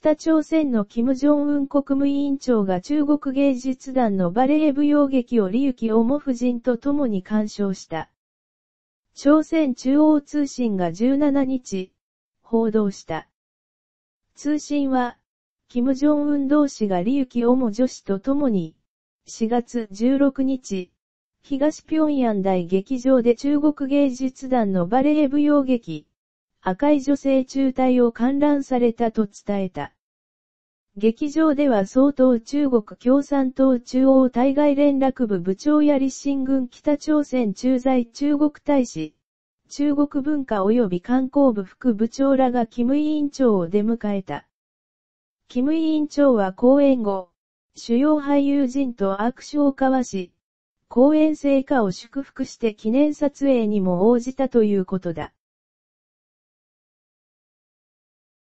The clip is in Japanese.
北朝鮮の金正恩国務委員長が中国芸術団のバレエ舞踊劇を李オモ夫人と共に鑑賞した。朝鮮中央通信が17日、報道した。通信は、金正恩同士が李オモ女子と共に、4月16日、東平壌大劇場で中国芸術団のバレエ舞踊劇、赤い女性中隊を観覧されたと伝えた。劇場では総統中国共産党中央対外連絡部部長や立新軍北朝鮮駐在中国大使、中国文化及び観光部副部長らがキム委員長を出迎えた。キム委員長は講演後、主要俳優陣と握手を交わし、講演成果を祝福して記念撮影にも応じたということだ。